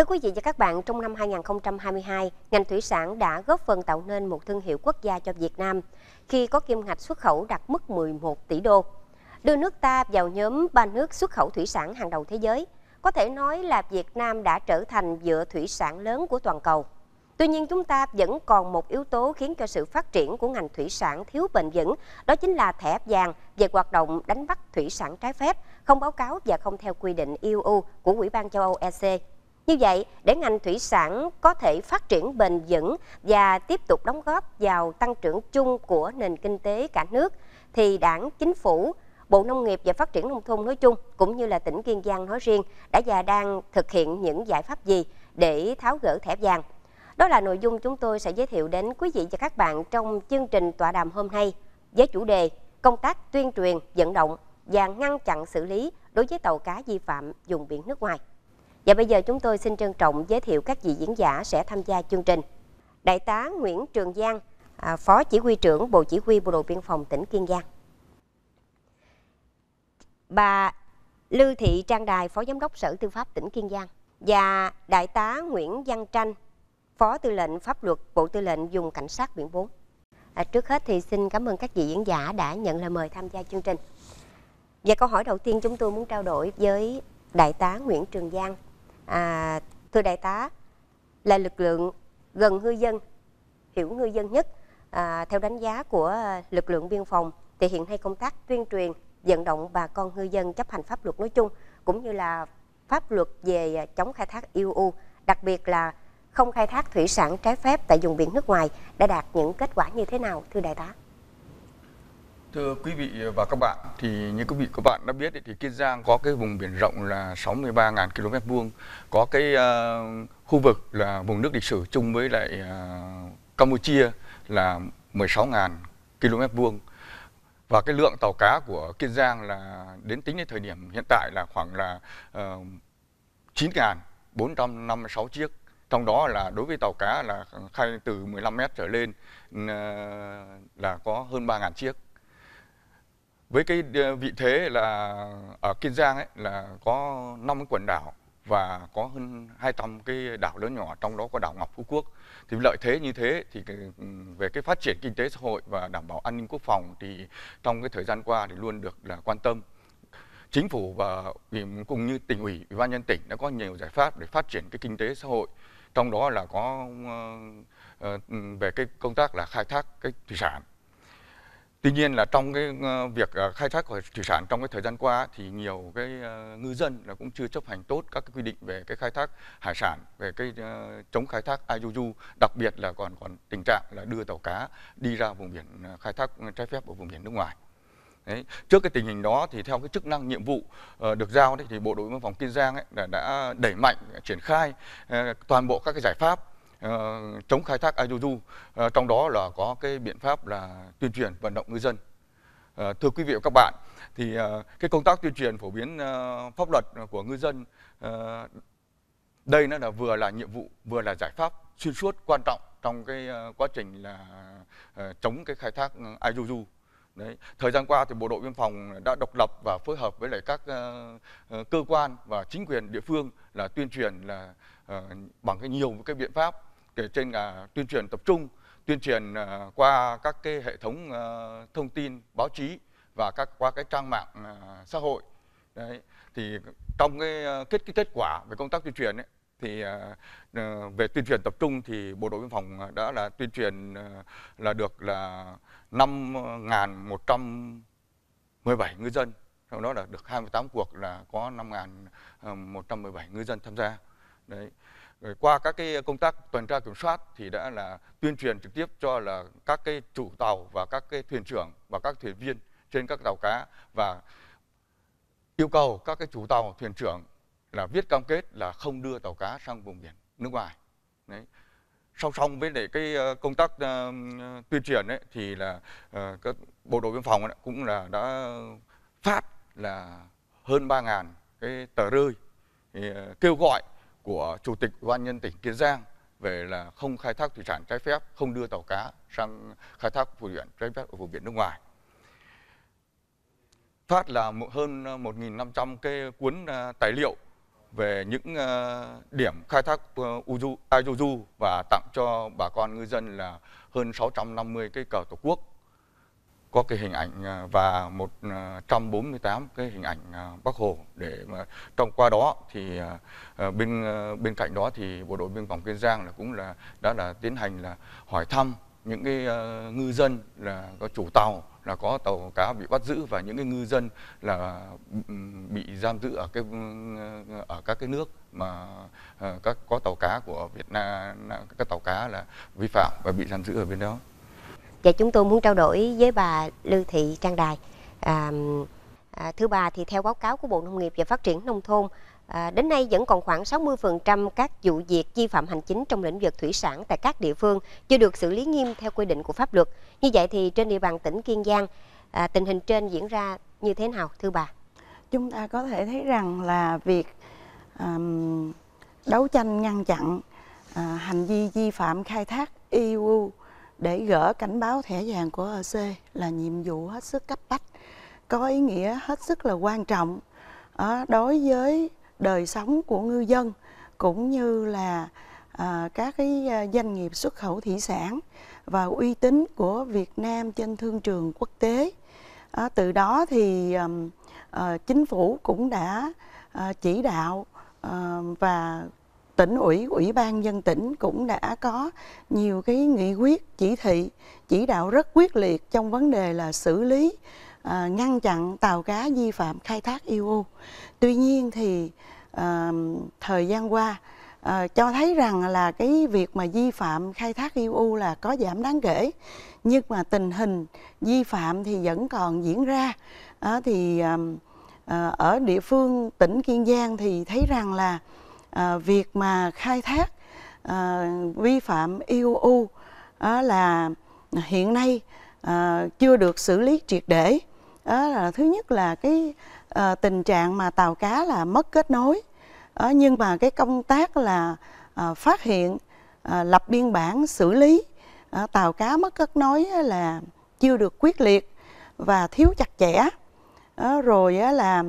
Thưa quý vị và các bạn, trong năm 2022, ngành thủy sản đã góp phần tạo nên một thương hiệu quốc gia cho Việt Nam khi có kim ngạch xuất khẩu đạt mức 11 tỷ đô. Đưa nước ta vào nhóm ba nước xuất khẩu thủy sản hàng đầu thế giới, có thể nói là Việt Nam đã trở thành dựa thủy sản lớn của toàn cầu. Tuy nhiên chúng ta vẫn còn một yếu tố khiến cho sự phát triển của ngành thủy sản thiếu bền vững, đó chính là thẻ vàng về hoạt động đánh bắt thủy sản trái phép, không báo cáo và không theo quy định EU của Ủy ban châu Âu EC như vậy, để ngành thủy sản có thể phát triển bền vững và tiếp tục đóng góp vào tăng trưởng chung của nền kinh tế cả nước, thì đảng, chính phủ, Bộ Nông nghiệp và Phát triển Nông thôn nói chung cũng như là tỉnh Kiên Giang nói riêng đã và đang thực hiện những giải pháp gì để tháo gỡ thẻ vàng. Đó là nội dung chúng tôi sẽ giới thiệu đến quý vị và các bạn trong chương trình tọa đàm hôm nay với chủ đề công tác tuyên truyền, vận động và ngăn chặn xử lý đối với tàu cá vi phạm dùng biển nước ngoài. Và bây giờ chúng tôi xin trân trọng giới thiệu các vị diễn giả sẽ tham gia chương trình. Đại tá Nguyễn Trường Giang, à, Phó Chỉ huy trưởng Bộ Chỉ huy Bộ đội Biên phòng tỉnh Kiên Giang. Bà Lư Thị Trang Đài, Phó Giám đốc Sở Tư pháp tỉnh Kiên Giang và Đại tá Nguyễn Văn Tranh, Phó Tư lệnh Pháp luật Bộ Tư lệnh vùng Cảnh sát biển 4. À, trước hết thì xin cảm ơn các vị diễn giả đã nhận lời mời tham gia chương trình. Và câu hỏi đầu tiên chúng tôi muốn trao đổi với Đại tá Nguyễn Trường Giang, à, thưa đại tá là lực lượng gần ngư dân hiểu ngư dân nhất à, theo đánh giá của lực lượng biên phòng thì hiện nay công tác tuyên truyền vận động bà con ngư dân chấp hành pháp luật nói chung cũng như là pháp luật về chống khai thác IUU đặc biệt là không khai thác thủy sản trái phép tại vùng biển nước ngoài đã đạt những kết quả như thế nào thưa đại tá Thưa quý vị và các bạn, thì như quý vị các bạn đã biết thì Kiên Giang có cái vùng biển rộng là 63.000 km vuông, có cái uh, khu vực là vùng nước lịch sử chung với lại uh, Campuchia là 16.000 km vuông và cái lượng tàu cá của Kiên Giang là đến tính đến thời điểm hiện tại là khoảng là ờ, uh, 9.456 chiếc trong đó là đối với tàu cá là khai từ 15 mét trở lên uh, là có hơn 3.000 chiếc với cái ờ, vị thế là ở Kiên Giang ấy là có năm cái quần đảo và có hơn 200 cái đảo lớn nhỏ trong đó có đảo Ngọc Phú Quốc thì lợi thế như thế thì ừ, về cái phát triển kinh tế xã hội và đảm bảo an ninh quốc phòng thì trong cái thời gian qua thì luôn được là quan tâm chính phủ và cùng như tỉnh ủy ủy ban nhân tỉnh đã có nhiều giải pháp để phát triển cái kinh tế xã hội trong đó là có ờ, ờ, ừ, về cái công tác là khai thác cái thủy sản tuy nhiên là trong cái ờ, việc ờ, khai thác của thủy sản trong cái thời gian qua thì nhiều cái ờ, ngư dân là cũng chưa chấp hành tốt các cái quy định về cái khai thác hải sản về cái chống khai thác IUU đặc biệt là còn còn tình trạng là đưa tàu cá đi ra vùng biển khai thác trái phép ở vùng biển nước ngoài Đấy. Trước cái tình hình đó thì theo cái chức năng nhiệm vụ được giao đấy, thì Bộ đội biên phòng Kiên Giang ấy, đã, đã đẩy mạnh triển khai toàn bộ các cái giải pháp Ờ, chống khai thác Isuzu, ờ, trong đó là có cái biện pháp là tuyên truyền vận động ngư dân. Ờ, thưa quý vị và các bạn, thì cái công tác tuyên truyền phổ biến pháp luật của ngư dân đây nó là vừa là nhiệm vụ vừa là giải pháp xuyên suốt quan trọng trong cái quá trình là chống cái khai thác Isuzu Đấy. Thời gian qua thì Bộ đội Biên phòng đã độc lập và phối hợp với lại các uh, cơ quan và chính quyền địa phương là tuyên truyền là uh, bằng cái nhiều cái biện pháp kể trên là tuyên truyền tập trung tuyên truyền à, qua các cái hệ thống à, thông tin báo chí và các qua cái trang mạng à, xã hội đấy thì trong cái kết cái kết quả về công tác tuyên truyền ấy, thì về tuyên truyền tập trung thì bộ đội biên phòng đã là tuyên truyền là được là 5.117 ngư dân sau đó là được 28 cuộc là có 5.117 ngư dân tham gia đấy rồi qua các cái công tác tuần tra kiểm soát thì đã là tuyên truyền trực tiếp cho là các cái chủ tàu và các cái thuyền trưởng và các thuyền viên trên các tàu cá và yêu cầu các cái chủ tàu thuyền trưởng là viết cam kết là không đưa tàu cá sang vùng biển nước ngoài đấy song song với để cái ờ, công tác uh, tuyên truyền ấy thì là uh, các bộ đội biên phòng cũng là đã phát là hơn 3.000 cái tờ rơi thì, uh, kêu gọi của chủ tịch ủy ban nhân tỉnh Kiên Giang về là không khai thác thủy sản trái phép, không đưa tàu cá sang khai thác vùng biển trái phép ở vùng biển nước ngoài. Phát là hơn 1.500 ờ, cái cuốn ờ, tài liệu về những ờ, điểm khai thác Uju, Ajuju và tặng cho bà con ngư dân là hơn 650 cái cờ tổ quốc có cái hình ảnh à, và 148 à, cái hình ảnh à, Bác Hồ để mà trong qua đó thì bên bên cạnh đó thì bộ đội biên phòng Kiên Giang là cũng là đã là tiến hành là hỏi thăm những cái ngư dân là có chủ tàu là có tàu cá bị bắt giữ và những cái ngư dân là ừ, bị giam giữ ở cái ở các cái nước mà các có tàu cá của Việt Nam các tàu cá là vi phạm và bị giam giữ ở bên đó và chúng tôi muốn trao đổi với bà Lưu Thị Trang Đài. À, à, thưa bà thì theo báo cáo của Bộ Nông nghiệp và Phát triển Nông thôn, à, đến nay vẫn còn khoảng 60% các vụ việc vi phạm hành chính trong lĩnh vực thủy sản tại các địa phương chưa được xử lý nghiêm theo quy định của pháp luật. Như vậy thì trên địa bàn tỉnh Kiên Giang, à, tình hình trên diễn ra như thế nào thưa bà? Chúng ta có thể thấy rằng là việc um, đấu tranh ngăn chặn à, hành vi vi phạm khai thác EU để gỡ cảnh báo thẻ vàng của OC là nhiệm vụ hết sức cấp bách, có ý nghĩa hết sức là quan trọng ờ, đối với đời sống của ngư dân cũng như là ờ, các cái ờ, doanh nghiệp xuất khẩu thủy sản và uy tín của Việt Nam trên thương trường quốc tế. từ đó thì chính phủ cũng đã chỉ đạo và tỉnh ủy ủy ban dân tỉnh cũng đã có nhiều cái nghị quyết chỉ thị chỉ đạo rất quyết liệt trong vấn đề là xử lý à, ngăn chặn tàu cá vi phạm khai thác IUU tuy nhiên thì à, thời gian qua à, cho thấy rằng là cái việc mà vi phạm khai thác IUU là có giảm đáng kể nhưng mà tình hình vi phạm thì vẫn còn diễn ra à, thì à, ở địa phương tỉnh Kiên Giang thì thấy rằng là à, việc mà khai thác à, vi phạm IUU e à, ờ, là hiện nay à, chưa được xử lý triệt để đó là thứ nhất là cái à, tình trạng mà tàu cá là mất kết nối à, nhưng mà cái công tác là à, phát hiện à, lập biên bản xử lý à, tàu cá mất kết nối là chưa được quyết liệt và thiếu chặt chẽ à, rồi là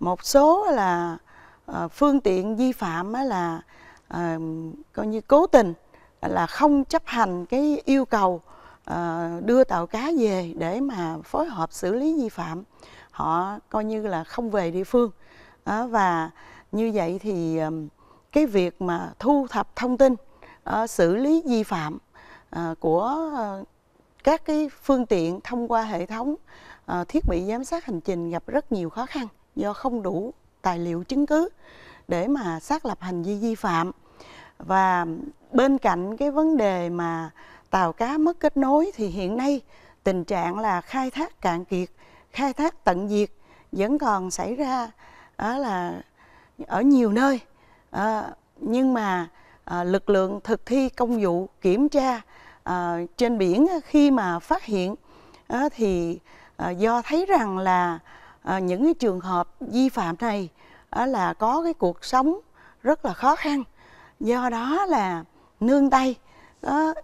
một số là Ờ, phương tiện vi phạm là ờ, coi như cố tình là không chấp hành cái yêu cầu ờ, đưa tàu cá về để mà phối hợp xử lý vi phạm họ coi như là không về địa phương và như vậy thì cái việc mà thu thập thông tin xử lý vi phạm của các cái phương tiện thông qua hệ thống thiết bị giám sát hành trình gặp rất nhiều khó khăn do không đủ tài liệu chứng cứ để mà xác lập hành vi vi phạm và bên cạnh cái vấn đề mà tàu cá mất kết nối thì hiện nay tình trạng là khai thác cạn kiệt khai thác tận diệt vẫn còn xảy ra ở là ở nhiều nơi à, nhưng mà à, lực lượng thực thi công vụ kiểm tra à, trên biển khi mà phát hiện à, thì à, do thấy rằng là Ờ, những cái trường hợp vi phạm này là có cái cuộc sống rất là khó khăn do đó là nương tay đó,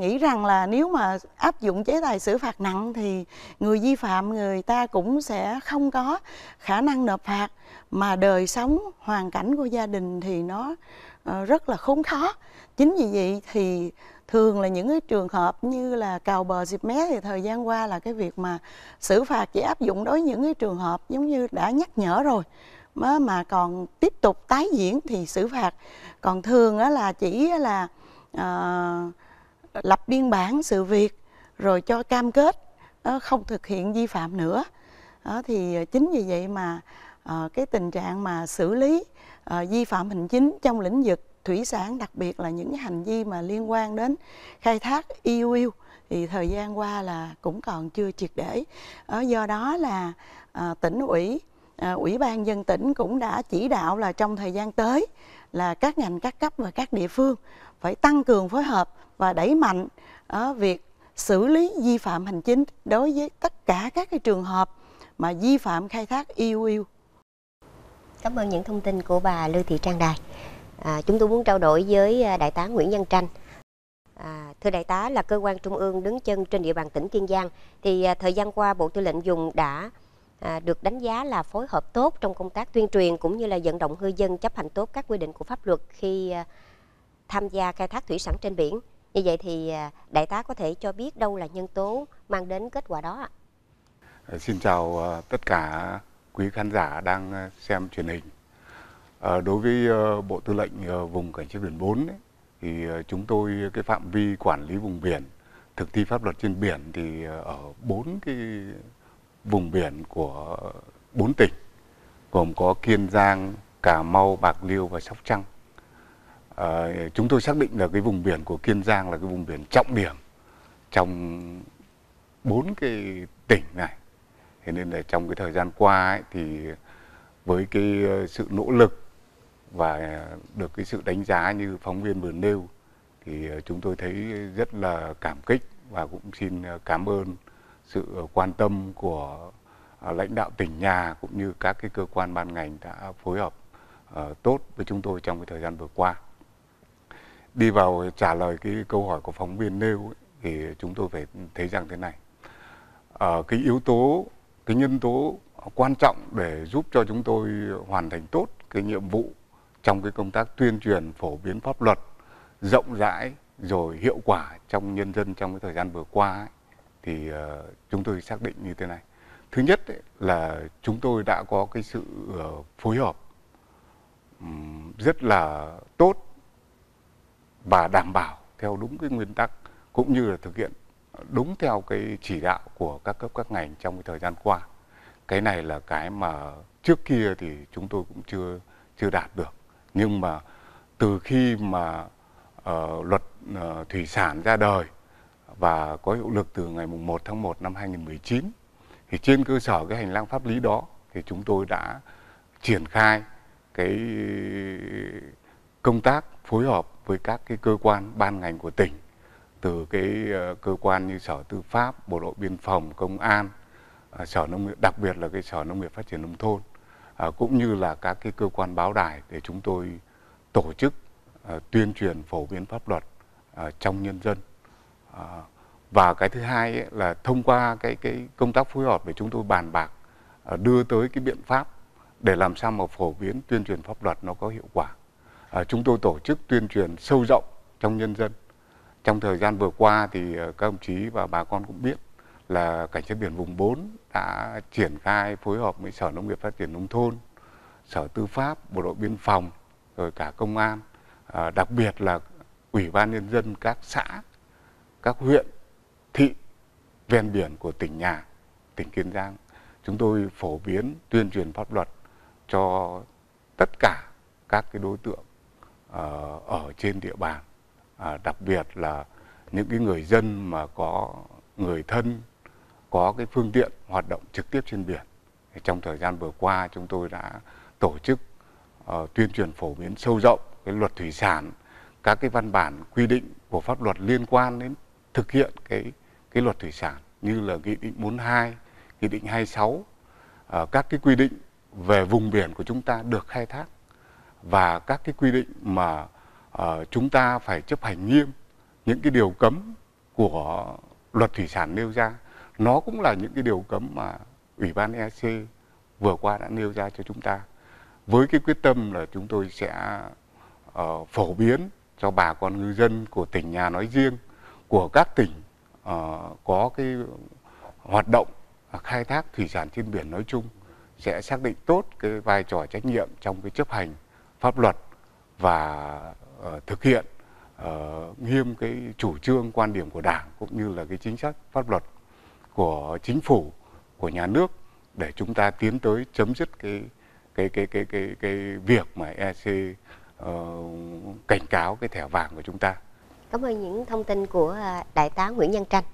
nghĩ rằng là nếu mà áp dụng chế tài xử phạt nặng thì người vi phạm người ta cũng sẽ không có khả năng nộp phạt mà đời sống hoàn cảnh của gia đình thì nó ờ, rất là khốn khó chính vì vậy thì thường là những cái trường hợp như là cào bờ dịp mé thì thời gian qua là cái việc mà xử phạt chỉ áp dụng đối với những cái trường hợp giống như đã nhắc nhở rồi mà, mà còn tiếp tục tái diễn thì xử phạt còn thường á là chỉ là à, lập biên bản sự việc rồi cho cam kết à, không thực hiện vi phạm nữa à, thì chính vì vậy mà à, cái tình trạng mà xử lý à, vi phạm hành chính trong lĩnh vực thủy sản đặc biệt là những hành vi mà liên quan đến khai thác iuu thì thời gian qua là cũng còn chưa triệt để ờ, do đó là ờ, tỉnh ủy ờ, ủy ban dân tỉnh cũng đã chỉ đạo là trong thời gian tới là các ngành các cấp và các địa phương phải tăng cường phối hợp và đẩy mạnh ở việc xử lý vi phạm hành chính đối với tất cả các cái trường hợp mà vi phạm khai thác iuu. Cảm ơn những thông tin của bà Lưu Thị Trang Đài à, chúng tôi muốn trao đổi với à, đại tá Nguyễn Văn Tranh. À, thưa đại tá là cơ quan trung ương đứng chân trên địa bàn tỉnh Kiên Giang thì à, thời gian qua Bộ Tư lệnh vùng đã à, được đánh giá là phối hợp tốt trong công tác tuyên truyền cũng như là vận động ngư dân chấp hành tốt các quy định của pháp luật khi à, tham gia khai thác thủy sản trên biển. Như vậy thì à, đại tá có thể cho biết đâu là nhân tố mang đến kết quả đó ạ? Ờ, xin chào ờ, tất cả quý khán giả đang ờ, xem truyền hình. À, đối với uh, Bộ Tư lệnh uh, vùng cảnh sát biển 4 ấy, thì uh, chúng tôi cái phạm vi quản lý vùng biển, thực thi pháp luật trên biển thì uh, ở bốn cái vùng biển của bốn tỉnh gồm có Kiên Giang, Cà Mau, Bạc Liêu và Sóc Trăng. À, chúng tôi xác định là cái vùng biển của Kiên Giang là cái vùng biển trọng điểm trong bốn cái tỉnh này. Thế nên là trong cái thời gian qua ấy, thì với cái sự nỗ lực và được cái sự đánh giá như phóng viên vừa nêu thì ờ, chúng tôi thấy rất là cảm kích và cũng xin ờ, cảm ơn sự ờ, quan tâm của lãnh đạo tỉnh nhà cũng như các cái cơ quan ban ngành đã phối hợp tốt với chúng tôi trong cái thời gian vừa qua. Đi vào trả lời cái câu hỏi của phóng viên nêu ấy, thì chúng tôi phải thấy rằng thế này. Uh, cái yếu tố, cái nhân tố quan trọng để giúp cho chúng tôi hoàn thành tốt cái nhiệm vụ trong cái công tác tuyên truyền phổ biến pháp luật rộng rãi rồi hiệu quả trong nhân dân trong cái thời gian vừa qua ấy, thì ờ, chúng tôi xác định như thế này thứ nhất ấy, là chúng tôi đã có cái sự ờ, phối hợp rất là tốt và đảm bảo theo đúng cái nguyên tắc cũng như là thực hiện đúng theo cái chỉ đạo của các cấp các ngành trong cái thời gian qua cái này là cái mà trước kia thì chúng tôi cũng chưa chưa đạt được nhưng mà từ khi mà ờ, luật ờ, thủy sản ra đời và có hiệu lực từ ngày 1 tháng 1 năm 2019 thì trên cơ sở cái hành lang pháp lý đó thì chúng tôi đã triển khai cái công tác phối hợp với các cái cơ quan ban ngành của tỉnh từ cái ờ, cơ quan như sở tư pháp bộ đội biên phòng công an sở nông nghiệp đặc biệt là cái sở nông nghiệp phát triển nông thôn À, cũng như là các cái cơ quan báo đài để chúng tôi tổ chức à, tuyên truyền phổ biến pháp luật à, trong nhân dân và cái thứ hai ấy, là thông qua cái cái công tác phối hợp để chúng tôi bàn bạc đưa tới cái biện pháp để làm sao mà phổ biến tuyên truyền pháp luật nó có hiệu quả chúng tôi tổ chức tuyên truyền sâu rộng trong nhân dân trong thời gian vừa qua thì các ông chí và bà con cũng biết là cảnh sát biển vùng 4 đã triển khai phối hợp với Sở Nông nghiệp Phát triển Nông thôn, Sở Tư pháp, Bộ đội Biên phòng, rồi cả Công an, à, đặc biệt là Ủy ban Nhân dân các xã, các huyện, thị, ven biển của tỉnh nhà, tỉnh Kiên Giang. Chúng tôi phổ biến tuyên truyền pháp luật cho tất cả các cái đối tượng à, ở trên địa bàn, à, đặc biệt là những cái người dân mà có người thân có cái phương tiện hoạt động trực tiếp trên biển. Trong thời gian vừa qua chúng tôi đã tổ chức uh, tuyên truyền phổ biến sâu rộng cái luật thủy sản, các cái văn bản quy định của pháp luật liên quan đến thực hiện cái cái luật thủy sản như là nghị định 42, nghị định 26, uh, ờ, các cái quy định về vùng biển của chúng ta được khai thác và các cái quy định mà uh, chúng ta phải chấp hành nghiêm những cái điều cấm của luật thủy sản nêu ra nó cũng là những cái điều cấm mà ủy ban EC vừa qua đã nêu ra cho chúng ta với cái quyết tâm là chúng tôi sẽ uh, phổ biến cho bà con ngư dân của tỉnh nhà nói riêng của các tỉnh uh, có cái hoạt động à, khai thác thủy sản trên biển nói chung sẽ xác định tốt cái vai trò trách nhiệm trong cái chấp hành pháp luật và uh, thực hiện uh, nghiêm cái chủ trương quan điểm của đảng cũng như là cái chính sách pháp luật của chính phủ của nhà nước để chúng ta tiến tới chấm dứt cái cái cái cái cái cái việc mà EC uh, ờ, cảnh cáo cái thẻ vàng của chúng ta. Cảm ơn những thông tin của à, đại tá Nguyễn Nhân Tranh.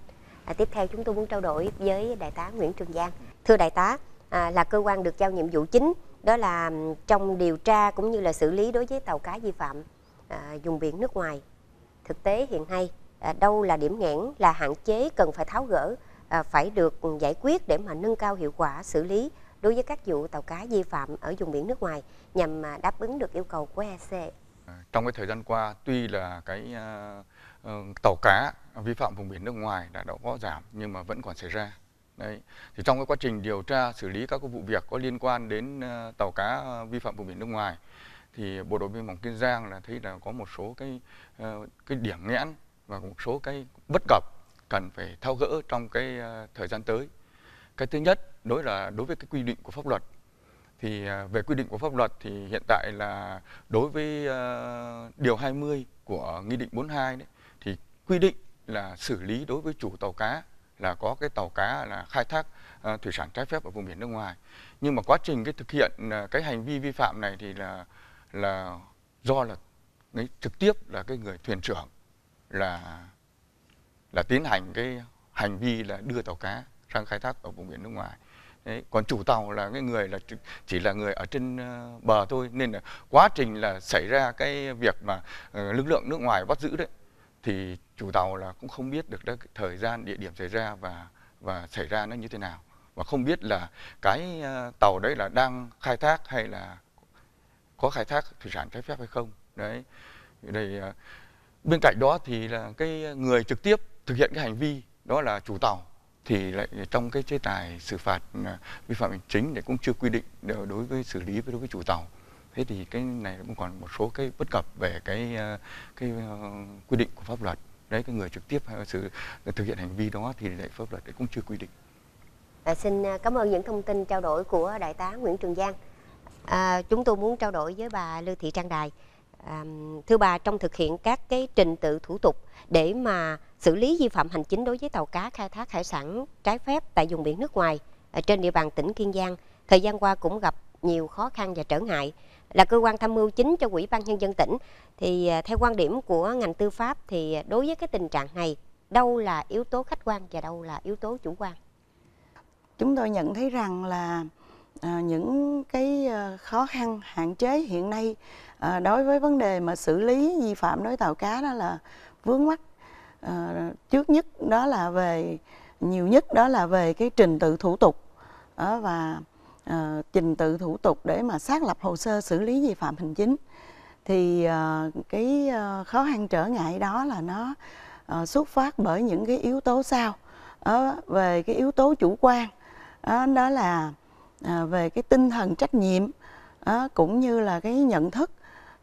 À, tiếp theo chúng tôi muốn trao đổi với đại tá Nguyễn Trường Giang. Thưa đại tá, à, là cơ quan được giao nhiệm vụ chính đó là trong điều tra cũng như là xử lý đối với tàu cá vi phạm à, vùng biển nước ngoài. Thực tế hiện nay à, đâu là điểm nghẽn là hạn chế cần phải tháo gỡ À, phải được ừ, giải quyết để mà nâng cao hiệu quả xử lý đối với các vụ tàu cá vi phạm ở vùng biển nước ngoài nhằm à, đáp ứng được yêu cầu của EC. À, trong cái thời gian qua, tuy là cái ờ, tàu cá vi phạm vùng biển nước ngoài đã đã có giảm nhưng mà vẫn còn xảy ra. Đấy. Thì trong cái quá trình điều tra xử lý các vụ việc có liên quan đến tàu cá vi phạm vùng biển nước ngoài thì bộ đội biên phòng Kiên Giang là thấy là có một số cái ờ, cái điểm nghẽn và một số cái bất cập cần phải thao gỡ trong cái ờ, thời gian tới cái thứ nhất đối là đối với cái quy định của pháp luật thì ờ, về quy định của pháp luật thì hiện tại là đối với ờ, điều 20 của nghị định 42 đấy thì quy định là xử lý đối với chủ tàu cá là có cái tàu cá là khai thác thủy sản trái phép ở vùng biển nước ngoài nhưng mà quá trình cái thực hiện cái hành vi vi phạm này thì là là do là trực tiếp là cái người thuyền trưởng là là tiến hành cái hành vi là đưa tàu cá sang khai thác ở vùng biển nước ngoài Đấy. còn chủ tàu là cái người là chỉ là người ở trên ờ, bờ thôi nên là quá trình là xảy ra cái việc mà ờ, lực lượng nước ngoài bắt giữ đấy thì chủ tàu là cũng không biết được thời gian địa điểm xảy ra và và xảy ra nó như thế nào và không biết là cái ờ, tàu đấy là đang khai thác hay là có khai thác thủy sản trái phép hay không đấy đây bên cạnh đó thì là cái người trực tiếp thực hiện cái hành vi đó là chủ tàu thì lại trong cái chế tài xử phạt à, vi phạm hành chính thì cũng chưa quy định đối với xử lý với đối với chủ tàu thế thì cái này cũng còn một số cái bất cập về cái à, cái à, quy định của pháp luật đấy cái người trực tiếp sự thực hiện hành vi đó thì lại pháp luật cũng chưa quy định à, xin cảm ơn những thông tin trao đổi của đại tá Nguyễn Trường Giang à, chúng tôi muốn trao đổi với bà Lưu Thị Trang Đài à, thưa bà trong thực hiện các cái trình tự thủ tục để mà xử lý vi phạm hành chính đối với tàu cá khai thác hải sản trái phép tại vùng biển nước ngoài trên địa bàn tỉnh Kiên Giang thời gian qua cũng gặp nhiều khó khăn và trở ngại là cơ quan tham mưu chính cho Ủy ban nhân dân tỉnh thì à, theo quan điểm của ngành tư pháp thì đối với cái tình trạng này đâu là yếu tố khách quan và đâu là yếu tố chủ quan? Chúng tôi nhận thấy rằng là à, những cái à, khó khăn hạn chế hiện nay à, đối với vấn đề mà xử lý vi phạm đối tàu cá đó là vướng mắc Ờ, trước nhất đó là về nhiều nhất đó là về cái trình tự thủ tục đó ờ, và ờ trình tự thủ tục để mà xác lập hồ sơ xử lý vi phạm hành chính thì ờ cái ờ, khó khăn trở ngại đó là nó ờ xuất phát bởi những cái yếu tố sau đó về cái yếu tố chủ quan đó đó là à về cái tinh thần trách nhiệm á cũng như là cái nhận thức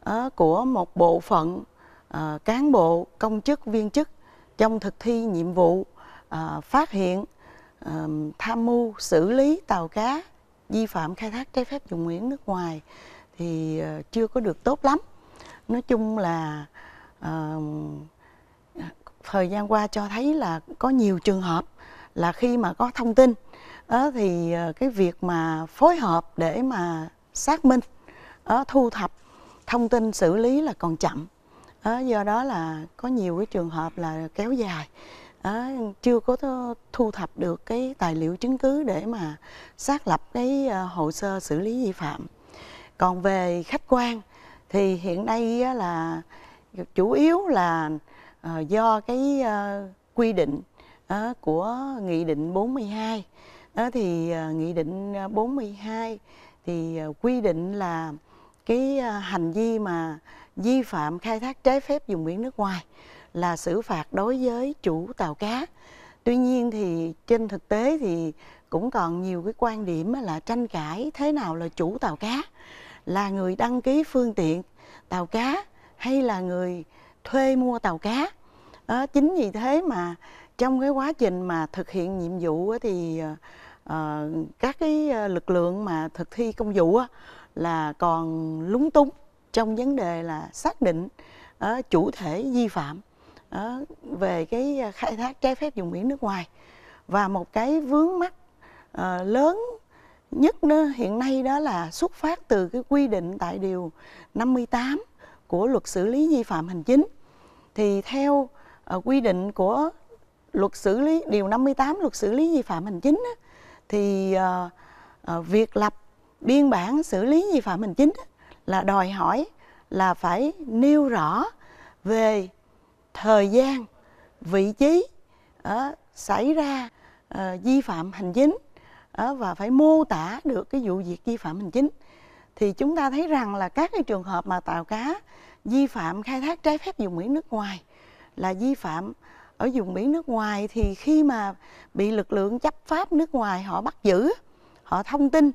á của một bộ phận ờ cán bộ công chức viên chức trong thực thi nhiệm vụ à, phát hiện à, tham mưu xử lý tàu cá vi phạm khai thác trái phép vùng biển nước ngoài thì à, chưa có được tốt lắm nói chung là thời gian qua cho thấy là có nhiều trường hợp là khi mà có thông tin đó thì cái việc mà phối hợp để mà xác minh đó, thu thập thông tin xử lý là còn chậm đó, ờ, do đó là có nhiều cái trường hợp là kéo dài đó, ờ, chưa có thu thập được cái tài liệu chứng cứ để mà xác lập cái ờ, hồ sơ xử lý vi phạm còn về khách quan thì hiện nay là chủ yếu là do cái quy định của nghị định 42 thì nghị định 42 thì quy định là cái hành vi mà vi phạm khai thác trái phép vùng biển nước ngoài là xử phạt đối với chủ tàu cá. Tuy nhiên thì trên thực tế thì cũng còn nhiều cái quan điểm là tranh cãi thế nào là chủ tàu cá, là người đăng ký phương tiện tàu cá hay là người thuê mua tàu cá. À, chính vì thế mà trong cái quá trình mà thực hiện nhiệm vụ thì ờ, các cái ờ, lực lượng mà thực thi công vụ là còn lúng túng trong vấn đề là xác định ờ, chủ thể vi phạm ờ, về cái ờ, khai thác trái phép vùng biển nước ngoài và một cái vướng mắc lớn nhất hiện nay đó là xuất phát từ cái quy định tại điều 58 của luật xử lý vi phạm hành chính thì theo quy định của luật xử lý điều 58 luật xử lý vi phạm hành chính thì việc lập biên bản xử lý vi phạm hành chính là đòi hỏi là phải nêu rõ về thời gian vị trí ờ, xảy ra ờ, vi phạm hành chính ờ, và phải mô tả được cái vụ việc vi phạm hành chính thì chúng ta thấy rằng là các cái trường hợp mà tàu cá vi phạm khai thác trái phép vùng biển nước ngoài là vi phạm ở vùng biển nước ngoài thì khi mà bị lực lượng chấp pháp nước ngoài họ bắt giữ họ thông tin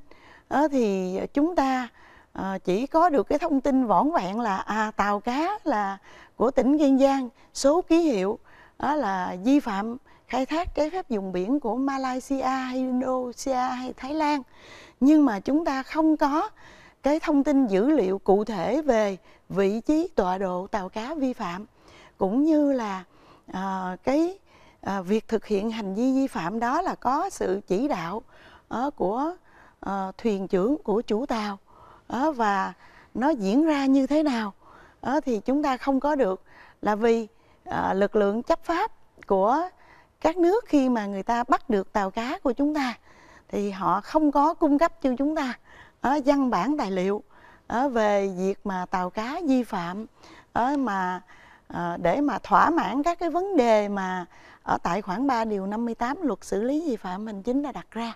thì chúng ta à, chỉ có được cái thông tin võn vẹn là à, tàu cá là của tỉnh Kiên Giang số ký hiệu đó là vi phạm khai thác trái phép vùng biển của Malaysia hay Indonesia hay Thái Lan nhưng mà chúng ta không có cái thông tin dữ liệu cụ thể về vị trí tọa độ tàu cá vi phạm cũng như là à, cái à, việc thực hiện hành vi vi phạm đó là có sự chỉ đạo ở của à, thuyền trưởng của chủ tàu ờ, và nó diễn ra như thế nào ờ, thì chúng ta không có được là vì ờ, lực lượng chấp pháp của các nước khi mà người ta bắt được tàu cá của chúng ta thì họ không có cung cấp cho chúng ta ở ờ, văn bản tài liệu ở ờ, về việc mà tàu cá vi phạm ở ờ, mà ờ, để mà thỏa mãn các cái vấn đề mà ở tại khoảng 3 điều 58 luật xử lý vi phạm hành chính đã đặt ra.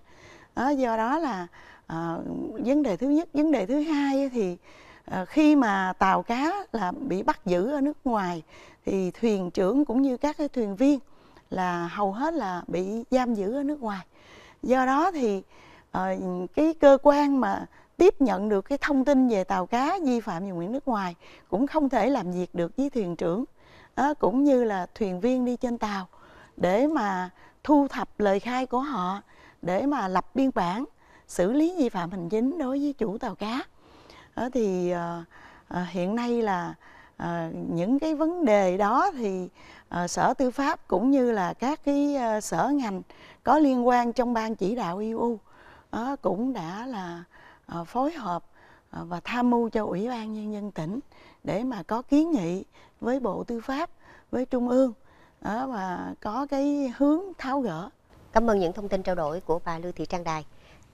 Ờ, do đó là à, vấn đề thứ nhất vấn đề thứ hai thì à, khi mà tàu cá là bị bắt giữ ở nước ngoài thì thuyền trưởng cũng như các cái thuyền viên là hầu hết là bị giam giữ ở nước ngoài do đó thì à, cái cơ quan mà tiếp nhận được cái thông tin về tàu cá vi phạm vùng biển nước ngoài cũng không thể làm việc được với thuyền trưởng à, cũng như là thuyền viên đi trên tàu để mà thu thập lời khai của họ để mà lập biên bản xử lý vi phạm hành chính đối với chủ tàu cá đó ờ, thì ờ, ờ, hiện nay là những cái vấn đề đó thì sở tư pháp cũng như là các cái sở ngành có liên quan trong ban chỉ đạo eu cũng đã là phối hợp và tham mưu cho ủy ban nhân dân tỉnh để mà có kiến nghị với bộ tư pháp với trung ương và có cái hướng tháo gỡ cảm ơn những thông tin trao đổi của bà lưu thị trang đài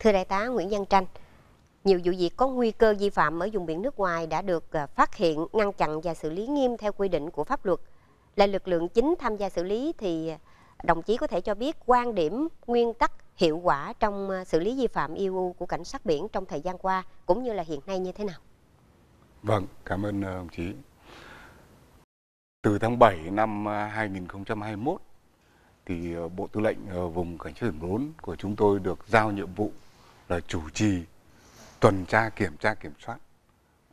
Thưa Đại tá Nguyễn Văn Tranh, nhiều vụ việc có nguy cơ vi phạm ở vùng biển nước ngoài đã được à, phát hiện, ngăn chặn và xử lý nghiêm theo quy định của pháp luật. Là lực lượng chính tham gia xử lý thì à, đồng chí có thể cho biết quan điểm, nguyên tắc, hiệu quả trong à, xử lý vi phạm EU của cảnh sát biển trong thời gian qua cũng như là hiện nay như thế nào? Vâng, cảm ơn đồng chí. Từ tháng 7 năm 2021 thì Bộ Tư lệnh vùng Cảnh sát biển 4 của chúng tôi được giao nhiệm vụ là chủ trì tuần tra kiểm tra kiểm soát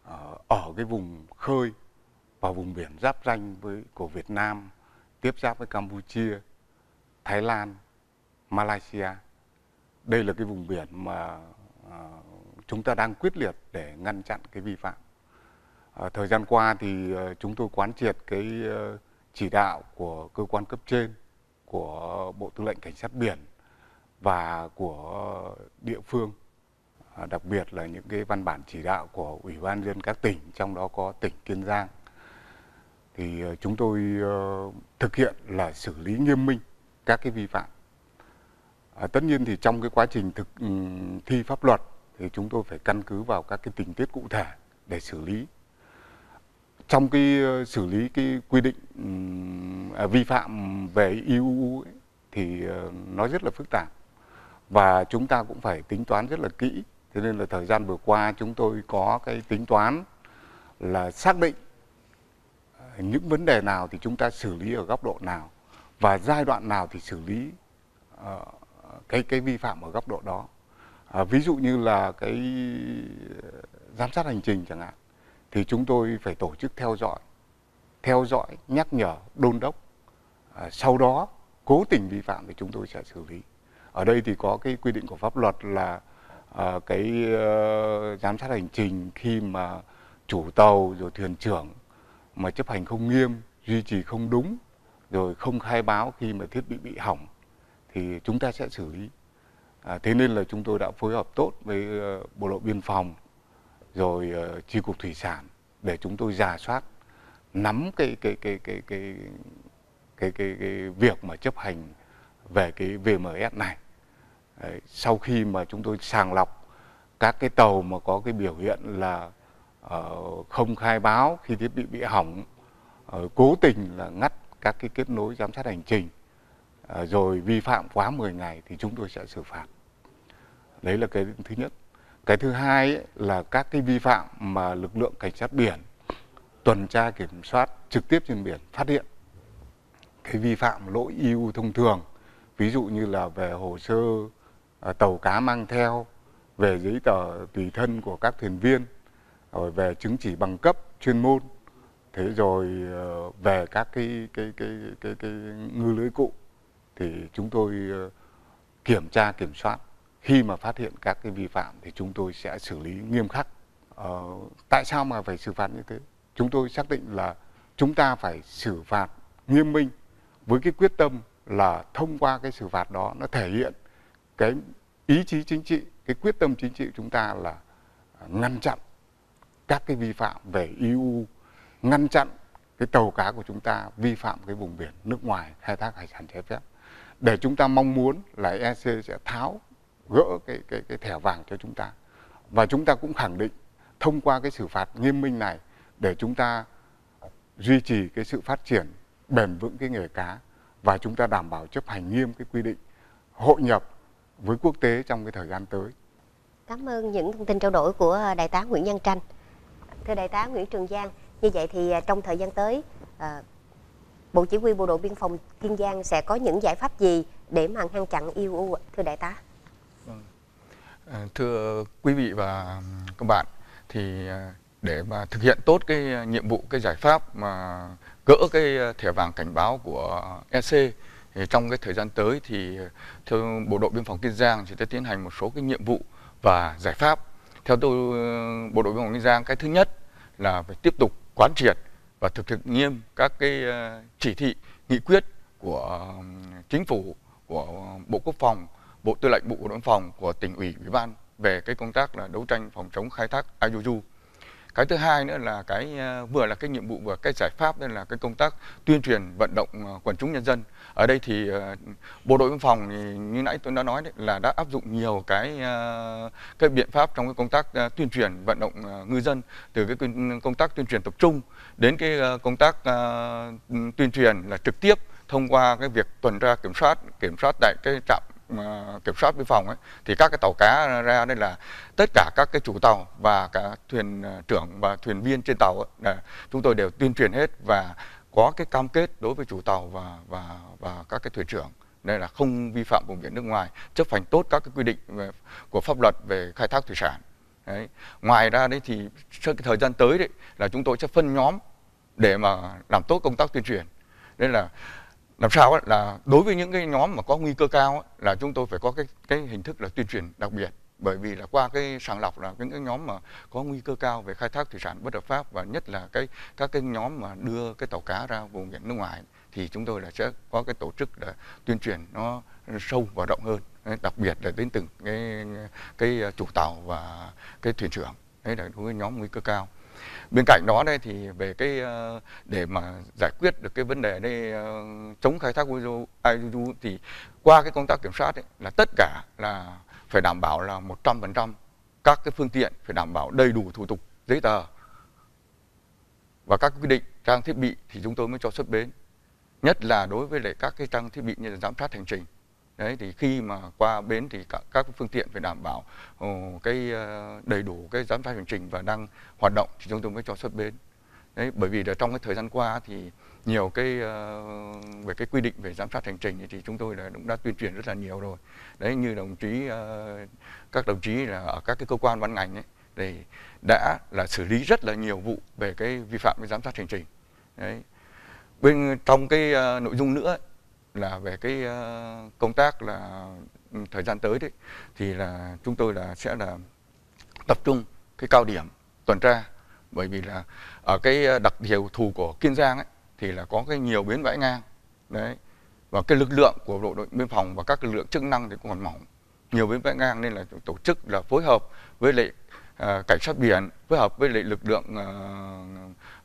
ờ, ở cái vùng khơi và vùng biển giáp ranh với của Việt Nam tiếp giáp với Campuchia, Thái Lan, Malaysia. Đây là cái vùng biển mà ờ, chúng ta đang quyết liệt để ngăn chặn cái vi phạm. Ờ, thời gian qua thì chúng tôi quán triệt cái chỉ đạo của cơ quan cấp trên của Bộ Tư lệnh Cảnh sát biển và của địa phương à, đặc biệt là những cái văn bản chỉ đạo của ủy ban dân các tỉnh trong đó có tỉnh kiên giang thì ờ, chúng tôi ờ, thực hiện là xử lý nghiêm minh các cái vi phạm à, tất nhiên thì trong cái quá trình thực ừ, thi pháp luật thì chúng tôi phải căn cứ vào các cái tình tiết cụ thể để xử lý trong cái ờ, xử lý cái quy định ừ, à, vi phạm về IUU thì nó rất là phức tạp và chúng ta cũng phải tính toán rất là kỹ thế nên là thời gian vừa qua chúng tôi có cái tính toán là xác định à, những vấn đề nào thì chúng ta xử lý ở góc độ nào và giai đoạn nào thì xử lý uh, cái cái vi phạm ở góc độ đó à, ví dụ như là cái ờ, giám sát hành trình chẳng hạn thì chúng tôi phải tổ chức theo dõi theo dõi nhắc nhở đôn đốc à, sau đó cố tình vi phạm thì chúng tôi sẽ xử lý ở đây thì có cái quy định của pháp luật là à, cái uh, giám sát hành trình khi mà chủ tàu rồi thuyền trưởng mà chấp hành không nghiêm duy trì không đúng rồi không khai báo khi mà thiết bị bị hỏng thì chúng ta sẽ xử lý à, thế nên là chúng tôi đã phối hợp tốt với uh, bộ đội biên phòng rồi uh, chi cục thủy sản để chúng tôi giả soát nắm cái cái cái cái cái cái cái, cái, cái việc mà chấp hành về cái VMS này. Đấy, sau khi mà chúng tôi sàng lọc các cái tàu mà có cái biểu hiện là uh, không khai báo khi thiết bị bị hỏng, uh, cố tình là ngắt các cái kết nối giám sát hành trình, uh, rồi vi phạm quá 10 ngày thì chúng tôi sẽ xử phạt. Đấy là cái thứ nhất. Cái thứ hai ấy, là các cái vi phạm mà lực lượng cảnh sát biển tuần tra kiểm soát trực tiếp trên biển phát hiện cái vi phạm lỗi EU thông thường ví dụ như là về hồ sơ à, tàu cá mang theo về giấy tờ tùy thân của các thuyền viên rồi về chứng chỉ bằng cấp chuyên môn thế rồi ờ, về các cái cái cái cái, cái ngư lưới cụ thì chúng tôi ờ, kiểm tra kiểm soát khi mà phát hiện các cái vi phạm thì chúng tôi sẽ xử lý nghiêm khắc ờ, tại sao mà phải xử phạt như thế chúng tôi xác định là chúng ta phải xử phạt nghiêm minh với cái quyết tâm là thông qua cái xử phạt đó nó thể hiện cái ý chí chính trị, cái quyết tâm chính trị của chúng ta là ngăn chặn các cái vi phạm về EU, ngăn chặn cái tàu cá của chúng ta vi phạm cái vùng biển nước ngoài khai thác hải sản trái phép. Để chúng ta mong muốn là EC sẽ tháo gỡ cái cái cái thẻ vàng cho chúng ta. Và chúng ta cũng khẳng định thông qua cái xử phạt nghiêm minh này để chúng ta duy trì cái sự phát triển bền vững cái nghề cá và chúng ta đảm bảo chấp hành nghiêm cái quy định hội nhập với quốc tế trong cái thời gian tới. Cảm ơn những thông tin trao đổi của à, đại tá Nguyễn Văn Tranh. Thưa đại tá Nguyễn Trường Giang, như vậy thì à, trong thời gian tới à, Bộ Chỉ huy Bộ đội Biên phòng Kiên Giang sẽ có những giải pháp gì để mà ngăn chặn IU thưa đại tá? Vâng. Thưa quý vị và các bạn, thì để mà thực hiện tốt cái nhiệm vụ cái giải pháp mà gỡ cái ờ, thẻ vàng cảnh báo của EC thì trong cái thời gian tới thì theo bộ đội biên phòng Kiên Giang sẽ tiến hành một số cái nhiệm vụ và giải pháp theo tôi ờ, bộ đội biên phòng Kiên Giang cái thứ nhất là phải tiếp tục quán triệt và thực hiện nghiêm các cái ờ, chỉ thị nghị quyết của chính phủ của bộ quốc phòng bộ tư lệnh bộ đội biên phòng của tỉnh ủy ủy ban về cái công tác là đấu tranh phòng chống khai thác IUU cái thứ hai nữa là cái ờ, vừa là cái nhiệm vụ vừa cái giải pháp nên là cái công tác tuyên truyền vận động ờ, quần chúng nhân dân ở đây thì ờ, bộ đội biên phòng thì như nãy tôi đã nói đấy, là đã áp dụng nhiều cái cái biện pháp trong cái công tác tuyên truyền vận động ngư dân từ cái ừ, công tác tuyên truyền tập trung đến cái công tác ừ, tuyên truyền là trực tiếp thông qua cái việc tuần tra kiểm soát kiểm soát tại cái trạm kiểm soát biên phòng ấy thì các cái tàu cá ra đây là tất cả các cái chủ tàu và cả thuyền à, trưởng và thuyền viên trên tàu ấy, là chúng tôi đều tuyên truyền hết và có cái cam kết đối với chủ tàu và và và các cái thuyền trưởng đây là không vi phạm vùng biển nước ngoài chấp hành tốt các cái quy định về, của pháp luật về khai thác thủy sản đấy. ngoài ra đấy thì trong thời gian tới đấy là chúng tôi sẽ phân nhóm để mà làm tốt công tác tuyên truyền nên là làm sao là đối với những cái nhóm mà có nguy cơ cao ấy, là chúng tôi phải có cái cái hình thức là tuyên truyền đặc biệt bởi vì là qua cái sàng lọc là những cái nhóm mà có nguy cơ cao về khai thác thủy sản bất hợp pháp và nhất là cái các cái nhóm mà đưa cái tàu cá ra vùng biển nước ngoài thì chúng tôi là sẽ có cái tổ chức để tuyên truyền nó sâu và rộng hơn đặc biệt là đến từng cái cái ờ, chủ tàu và cái thuyền trưởng đấy là đối với nhóm nguy cơ cao bên cạnh đó đây thì về cái ờ, để mà giải quyết được cái vấn đề đây ờ, chống khai thác iuu iuu thì qua cái công tác kiểm soát ấy, là tất cả là phải đảm bảo là một trăm phần trăm các cái phương tiện phải đảm bảo đầy đủ thủ tục giấy tờ và các quy định trang thiết bị thì chúng tôi mới cho xuất bến nhất là đối với lại các cái trang thiết bị như là giám sát hành trình đấy thì khi mà qua bến thì các, các phương tiện phải đảm bảo uh, cái uh, đầy đủ cái giám sát hành trình và đang hoạt động thì chúng tôi mới cho xuất bến đấy bởi vì là trong cái thời gian qua thì nhiều cái uh, về cái quy định về giám sát hành trình thì chúng tôi đã, cũng đã tuyên truyền rất là nhiều rồi đấy như đồng chí uh, các đồng chí là ở các cái cơ quan ban ngành ấy thì đã là xử lý rất là nhiều vụ về cái vi phạm về giám sát hành trình đấy bên trong cái uh, nội dung nữa là về cái ờ, công tác là ừ, thời gian tới đấy thì là chúng tôi là sẽ là tập trung cái cao điểm tuần tra bởi vì là ở cái đặc điều thù của Kiên Giang ấy thì là có cái nhiều bến bãi ngang đấy và cái lực lượng của bộ đội biên phòng và các lực lượng chức năng thì cũng còn mỏng nhiều bến bãi ngang nên là tổ chức là phối hợp với lại uh, cảnh sát biển phối hợp với lại lực lượng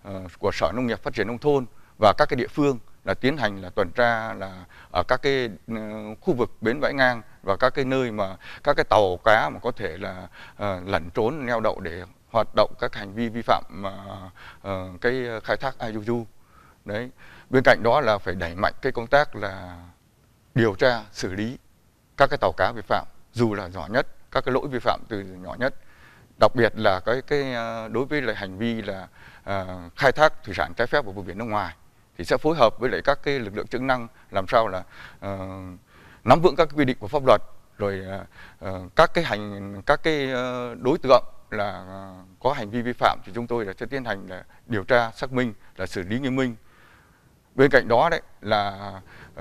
uh, uh, của sở nông nghiệp phát triển nông thôn và các cái địa phương là tiến hành là tuần tra là ở các cái ừ, khu vực bến bãi ngang và các cái nơi mà các cái tàu cá mà có thể là uh, lẩn trốn neo đậu để hoạt động các hành vi vi phạm uh, uh, cái khai thác IUU đấy bên cạnh đó là phải đẩy mạnh cái công tác là điều tra xử lý các cái tàu cá vi phạm dù là nhỏ nhất các cái lỗi vi phạm từ nhỏ nhất đặc biệt là cái cái ờ, đối với lại hành vi là uh, khai thác thủy sản trái phép ở vùng biển nước ngoài thì sẽ phối hợp với lại các cái lực lượng chức năng làm sao là uh, nắm vững các quy định của pháp luật rồi uh, các cái hành các cái uh, đối tượng là uh, có hành vi vi phạm thì chúng tôi là sẽ tiến hành là điều tra xác minh là xử lý nghiêm minh bên cạnh đó đấy là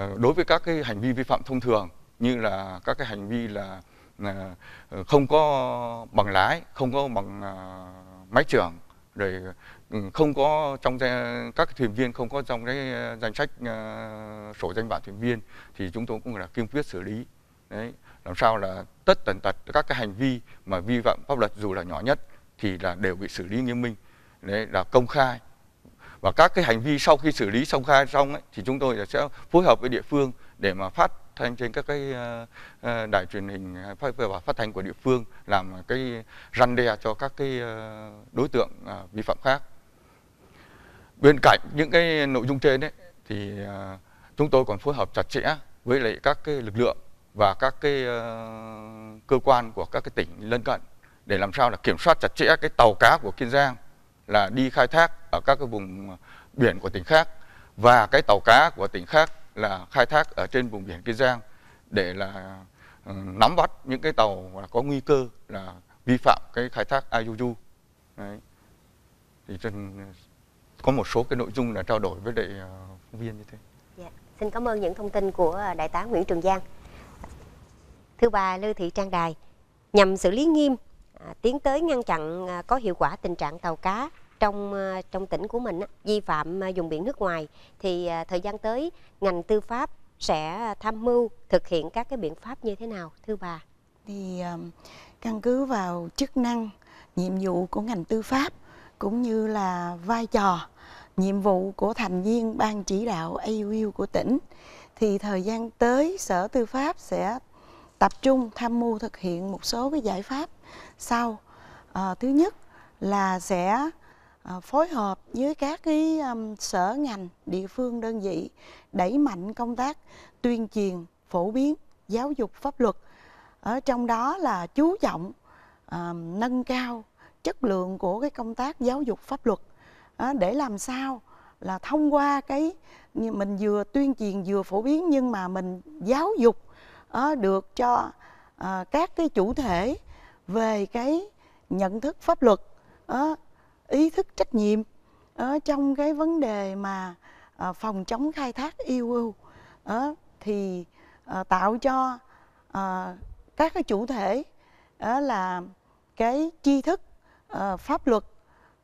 uh, đối với các cái hành vi vi phạm thông thường như là các cái hành vi là uh, không có bằng lái không có bằng uh, máy trưởng rồi Ừ, không có trong các thuyền viên không có trong cái ờ, danh sách ờ, sổ danh bạ thuyền viên thì chúng tôi cũng là kiên quyết xử lý đấy làm sao là tất tần tật các cái hành vi mà vi phạm pháp luật dù là nhỏ nhất thì là đều bị xử lý nghiêm minh đấy là công khai và các cái hành vi sau khi xử lý xong khai xong ấy, thì chúng tôi sẽ phối hợp với địa phương để mà phát thanh trên các cái ờ, đài truyền hình phát và phát thanh của địa phương làm cái răn đe cho các cái đối tượng vi phạm khác bên cạnh những cái nội dung trên ấy, thì à, chúng tôi còn phối hợp chặt chẽ với lại các cái lực lượng và các cái ờ, cơ quan của các cái tỉnh lân cận để làm sao là kiểm soát chặt chẽ cái tàu cá của Kiên Giang là đi khai thác ở các cái vùng biển của tỉnh khác và cái tàu cá của tỉnh khác là khai thác ở trên vùng biển Kiên Giang để là ờ, nắm bắt những cái tàu có nguy cơ là vi phạm cái khai thác IUU. Đấy. Thì trên có một số cái nội dung là trao đổi với đại à, phóng viên như thế. Dạ. Xin cảm ơn những thông tin của à, đại tá Nguyễn Trường Giang. Thưa bà Lư Thị Trang Đài, nhằm xử lý nghiêm à, tiến tới ngăn chặn có hiệu quả tình trạng tàu cá trong trong tỉnh của mình vi phạm vùng biển nước ngoài thì thời gian tới ngành tư pháp sẽ tham mưu thực hiện các cái biện pháp như thế nào thưa bà? Thì căn cứ vào chức năng, nhiệm vụ của ngành tư pháp cũng như là vai trò nhiệm vụ của thành viên ban chỉ đạo AUU của tỉnh thì thời gian tới Sở Tư pháp sẽ tập trung tham mưu thực hiện một số cái giải pháp sau. À, thứ nhất là sẽ à, phối hợp với các cái um, sở ngành địa phương đơn vị đẩy mạnh công tác tuyên truyền phổ biến giáo dục pháp luật ở trong đó là chú trọng à, nâng cao chất lượng của cái công tác giáo dục pháp luật để làm sao là thông qua cái mình vừa tuyên truyền vừa phổ biến nhưng mà mình giáo dục được cho à, các cái chủ thể về cái nhận thức pháp luật ý thức trách nhiệm trong cái vấn đề mà à, phòng chống khai thác yêu ưu thì à, tạo cho các cái chủ thể là cái tri thức pháp luật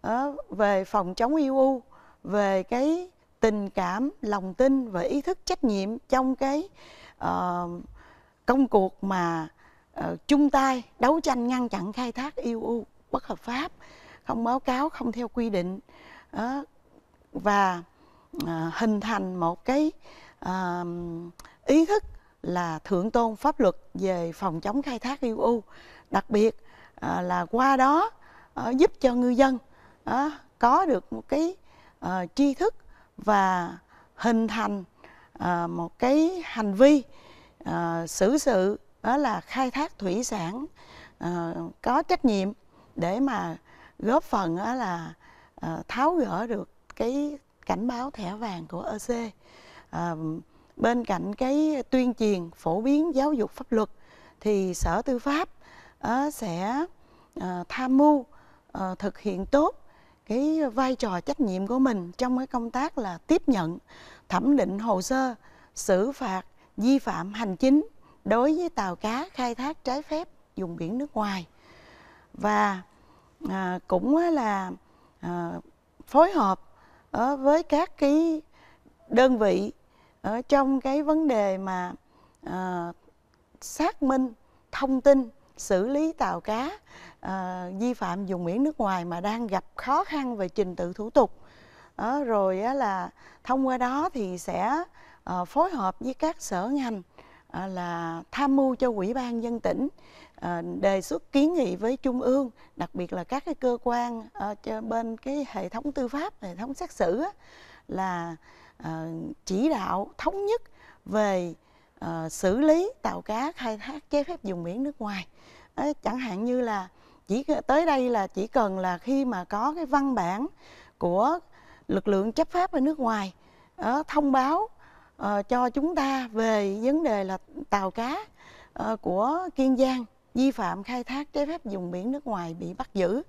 Ờ, về phòng chống iu u về cái tình cảm lòng tin và ý thức trách nhiệm trong cái ờ, công cuộc mà ờ, chung tay đấu tranh ngăn chặn khai thác iu u bất hợp pháp không báo cáo không theo quy định và hình thành một cái ý thức là thượng tôn pháp luật về phòng chống khai thác iuu đặc biệt là qua đó giúp cho ngư dân à, có được một cái à, tri thức và hình thành à, một cái hành vi à, xử sự đó là khai thác thủy sản à, có trách nhiệm để mà góp phần đó là à, tháo gỡ được cái cảnh báo thẻ vàng của EC à, bên cạnh cái tuyên truyền phổ biến giáo dục pháp luật thì sở tư pháp sẽ tham mưu thực hiện tốt cái vai trò trách nhiệm của mình trong cái công tác là tiếp nhận thẩm định hồ sơ xử phạt vi phạm hành chính đối với tàu cá khai thác trái phép vùng biển nước ngoài và à, cũng là à, phối hợp ở ờ, với các cái đơn vị ở ờ, trong cái vấn đề mà à, xác minh thông tin xử lý tàu cá à, vi phạm vùng biển nước ngoài mà đang gặp khó khăn về trình tự thủ tục à, rồi á, là thông qua đó thì sẽ à, phối hợp với các sở ngành à, là tham mưu cho ủy ban dân tỉnh à, đề xuất kiến nghị với trung ương đặc biệt là các cái cơ quan à, bên cái hệ thống tư pháp hệ thống xét xử á, là à, chỉ đạo thống nhất về uh, xử lý tàu cá khai thác chế phép vùng biển nước ngoài Đấy, chẳng hạn như là chỉ tới đây là chỉ cần là khi mà có cái văn bản của lực lượng chấp pháp ở nước ngoài uh, thông báo uh, cho chúng ta về vấn đề là tàu cá uh, của kiên giang vi phạm khai thác chế phép vùng biển nước ngoài bị bắt giữ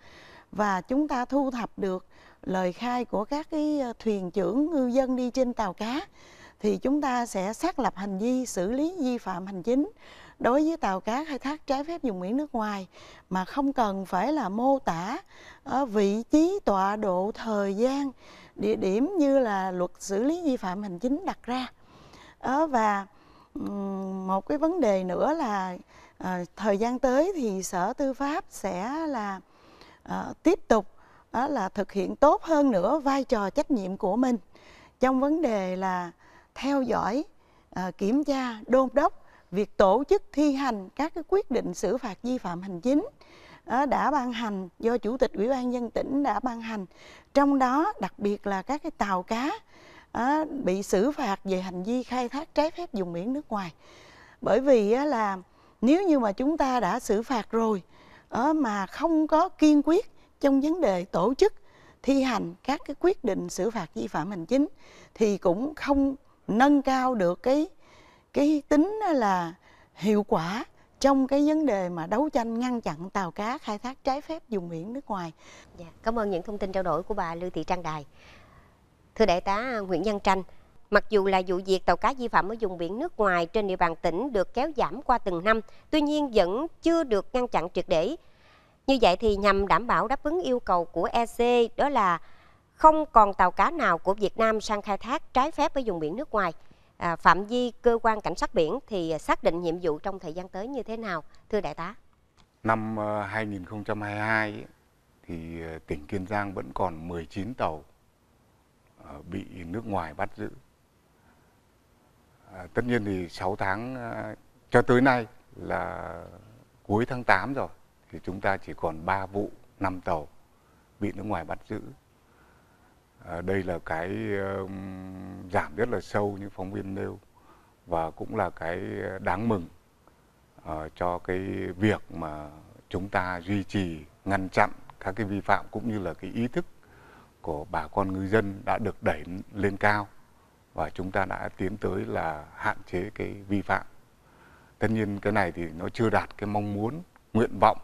và chúng ta thu thập được lời khai của các cái thuyền trưởng ngư dân đi trên tàu cá thì chúng ta sẽ xác lập hành vi xử lý vi phạm hành chính đối với tàu cá khai thác trái phép vùng biển nước ngoài mà không cần phải là mô tả vị trí tọa độ thời gian địa điểm như là luật xử lý vi phạm hành chính đặt ra ờ, và một cái vấn đề nữa là ờ, thời gian tới thì sở tư pháp sẽ là ờ, tiếp tục là thực hiện tốt hơn nữa vai trò trách nhiệm của mình trong vấn đề là theo dõi ờ, kiểm tra đôn đốc việc tổ chức thi hành các cái quyết định xử phạt vi phạm hành chính ờ, đã ban hành do chủ tịch ủy ban nhân tỉnh đã ban hành trong đó đặc biệt là các cái tàu cá ờ, bị xử phạt về hành vi khai thác trái phép vùng biển nước ngoài bởi vì là nếu như mà chúng ta đã xử phạt rồi mà không có kiên quyết trong vấn đề tổ chức thi hành các cái quyết định xử phạt vi phạm hành chính thì cũng không nâng cao được cái cái tính là hiệu quả trong cái vấn đề mà đấu tranh ngăn chặn tàu cá khai thác trái phép vùng biển nước ngoài. Dạ, cảm ơn những thông tin trao đổi của bà Lưu Thị Trang Đài. Thưa đại tá Nguyễn Văn Tranh, mặc dù là vụ việc tàu cá vi phạm ở vùng biển nước ngoài trên địa bàn tỉnh được kéo giảm qua từng năm, tuy nhiên vẫn chưa được ngăn chặn triệt để. Như vậy thì nhằm đảm bảo đáp ứng yêu cầu của EC đó là không còn tàu cá nào của Việt Nam sang khai thác trái phép ở vùng biển nước ngoài. À, phạm vi cơ quan cảnh sát biển thì xác định nhiệm vụ trong thời gian tới như thế nào, thưa đại tá? Năm 2022 ờ, thì ờ, tỉnh Kiên Giang vẫn còn 19 tàu ờ, bị nước ngoài bắt giữ. À, tất nhiên thì 6 tháng cho tới nay là cuối tháng 8 rồi thì chúng ta chỉ còn 3 vụ 5 tàu bị nước ngoài bắt giữ Ờ, đây là cái giảm rất là sâu như phóng viên nêu và cũng là cái ờ, đáng mừng ờ, cho cái việc mà chúng ta duy trì ngăn chặn các cái vi phạm cũng như là cái ý thức của bà con ngư dân đã được đẩy lên cao và chúng ta đã tiến tới là hạn chế cái vi phạm. Tất nhiên cái này thì nó chưa đạt cái mong muốn, nguyện vọng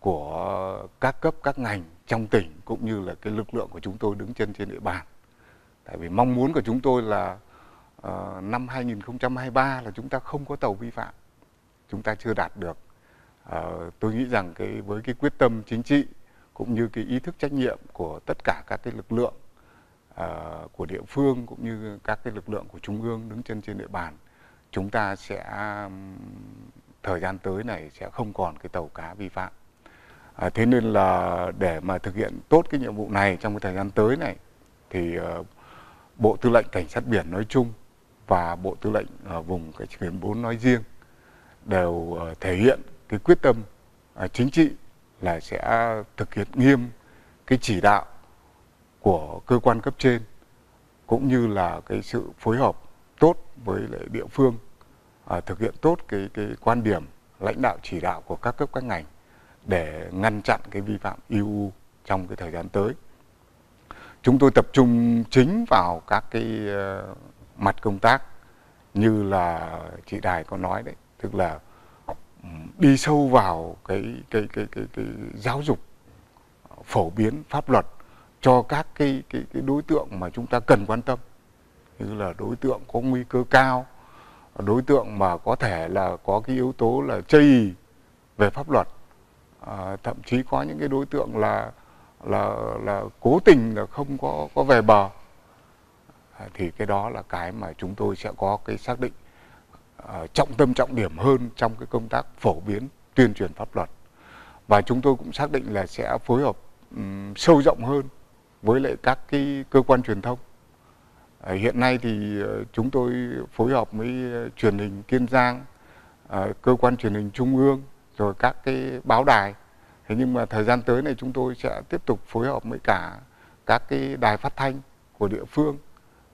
của các cấp các ngành trong tỉnh cũng như là cái lực lượng của chúng tôi đứng chân trên địa bàn. Tại vì mong muốn của chúng tôi là uh, năm 2023 là chúng ta không có tàu vi phạm. Chúng ta chưa đạt được. Uh, tôi nghĩ rằng cái với cái quyết tâm chính trị cũng như cái ý thức trách nhiệm của tất cả các cái lực lượng uh, của địa phương cũng như các cái lực lượng của trung ương đứng chân trên địa bàn, chúng ta sẽ um, thời gian tới này sẽ không còn cái tàu cá vi phạm à, thế nên là để mà thực hiện tốt cái nhiệm vụ này trong cái thời gian tới này thì uh, bộ tư lệnh cảnh sát biển nói chung và bộ tư lệnh uh, vùng cái sát biển 4 nói riêng đều uh, thể hiện cái quyết tâm uh, chính trị là sẽ thực hiện nghiêm cái chỉ đạo của cơ quan cấp trên cũng như là cái sự phối hợp tốt với lại địa phương à, thực hiện tốt cái cái quan điểm lãnh đạo chỉ đạo của các cấp các ngành để ngăn chặn cái vi phạm EU trong cái thời gian tới. Chúng tôi tập trung chính vào các cái ờ, mặt công tác như là chị Đài có nói đấy, tức là đi sâu vào cái cái cái cái, cái giáo dục phổ biến pháp luật cho các cái, cái cái đối tượng mà chúng ta cần quan tâm như là đối tượng có nguy cơ cao đối tượng mà có thể là có cái yếu tố là chây về pháp luật à, thậm chí có những cái đối tượng là là là cố tình là không có có về bờ à, thì cái đó là cái mà chúng tôi sẽ có cái xác định à, trọng tâm trọng điểm hơn trong cái công tác phổ biến tuyên truyền pháp luật và chúng tôi cũng xác định là sẽ phối hợp um, sâu rộng hơn với lại các cái cơ quan truyền thông à, hiện nay thì ờ, chúng tôi phối hợp với ờ, truyền hình Kiên Giang à, cơ quan truyền hình Trung ương rồi các cái báo đài thế nhưng mà thời gian tới này chúng tôi sẽ tiếp tục phối hợp với cả các cái đài phát thanh của địa phương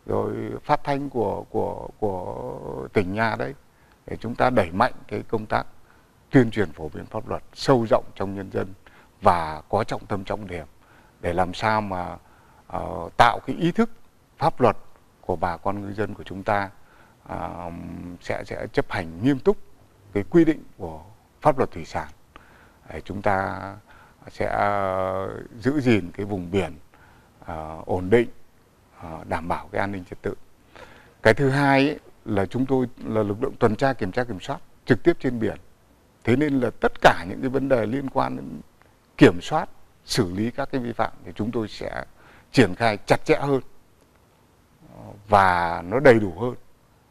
rồi phát thanh của của của tỉnh nhà đấy để chúng ta đẩy mạnh cái công tác tuyên truyền phổ biến pháp luật sâu rộng trong nhân dân và có trọng tâm trọng điểm để làm sao mà uh, tạo cái ý thức pháp luật của bà con ngư dân của chúng ta uh, sẽ sẽ chấp hành nghiêm túc cái quy định của pháp luật thủy sản để chúng ta sẽ ờ, giữ gìn cái vùng biển ờ, ổn định ờ, đảm bảo cái an ninh trật tự cái thứ hai ấy, là chúng tôi là lực lượng tuần tra kiểm tra kiểm soát trực tiếp trên biển thế nên là tất cả những cái vấn đề liên quan đến kiểm soát xử lý các cái vi phạm thì chúng tôi sẽ triển khai chặt chẽ hơn và nó đầy đủ hơn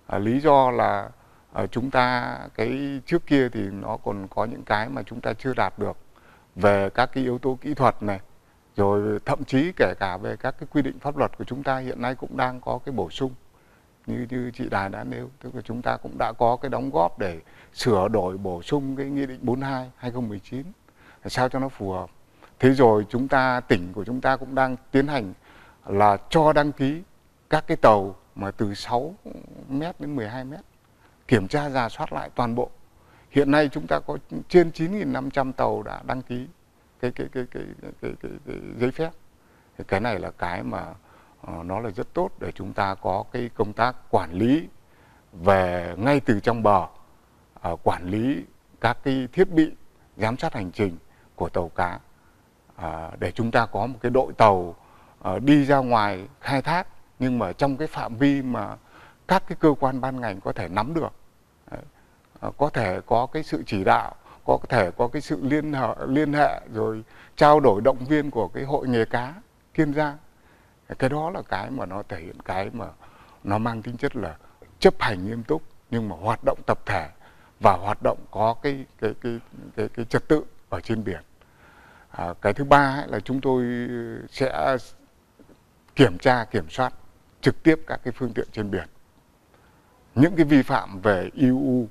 à, lý do là à, chúng ta cái trước kia thì nó còn có những cái mà chúng ta chưa đạt được về các cái yếu tố kỹ thuật này rồi thậm chí kể cả về các cái quy định pháp luật của chúng ta hiện nay cũng đang có cái bổ sung như như chị Đài đã nêu tức là chúng ta cũng đã có cái đóng góp để sửa đổi bổ sung cái nghị định 42 2019 để sao cho nó phù hợp thế rồi chúng ta tỉnh của chúng ta cũng đang tiến hành là cho đăng ký các cái tàu mà từ 6 mét đến 12 mét kiểm tra giả soát lại toàn bộ. Hiện nay chúng ta có trên 9.500 tàu đã đăng ký cái cái cái cái cái, cái, cái, cái giấy phép. Thì cái này là cái mà ờ, nó là rất tốt để chúng ta có cái công tác quản lý về ngay từ trong bờ ờ, quản lý các cái thiết bị giám sát hành trình của tàu cá ờ, để chúng ta có một cái đội tàu đi ra ngoài khai thác nhưng mà trong cái phạm vi mà các cái cơ quan ban ngành có thể nắm được ờ, có thể có cái sự chỉ đạo có thể có cái sự liên hệ, liên hệ rồi trao đổi động viên của cái hội nghề cá kiên giang cái đó là cái mà nó thể hiện cái mà nó mang tính chất là chấp hành nghiêm túc nhưng mà hoạt động tập thể và hoạt động có cái cái cái cái, cái trật tự ở trên biển à, cái thứ ba ấy là chúng tôi sẽ kiểm tra kiểm soát trực tiếp các cái phương tiện trên biển những cái vi phạm về IU,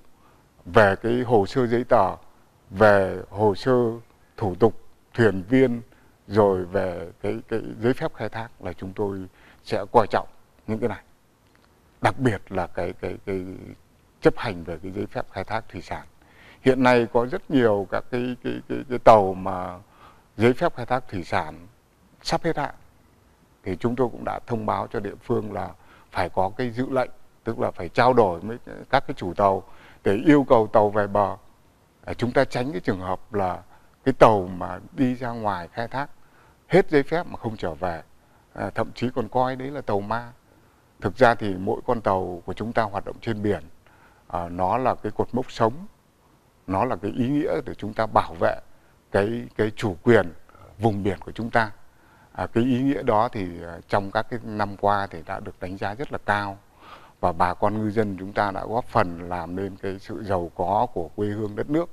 về cái hồ sơ giấy tờ, về hồ sơ thủ tục thuyền viên rồi về cái cái giấy phép khai thác là chúng tôi sẽ coi trọng những cái này. Đặc biệt là cái cái cái chấp hành về cái giấy phép khai thác thủy sản. Hiện nay có rất nhiều các cái cái cái, cái tàu mà giấy phép khai thác thủy sản sắp hết hạn thì chúng tôi cũng đã thông báo cho địa phương là phải có cái dự lệnh tức là phải trao đổi với các cái chủ tàu để yêu cầu tàu về bờ để à, chúng ta tránh cái trường hợp là cái tàu mà đi ra ngoài khai thác hết giấy phép mà không trở về à, thậm chí còn coi đấy là tàu ma thực ra thì mỗi con tàu của chúng ta hoạt động trên biển à, nó là cái cột mốc sống nó là cái ý nghĩa để chúng ta bảo vệ cái cái chủ quyền vùng biển của chúng ta à, cái ý nghĩa đó thì à, trong các cái năm qua thì đã được đánh giá rất là cao và bà con ngư dân chúng ta đã góp phần làm nên cái sự giàu có của quê hương đất nước.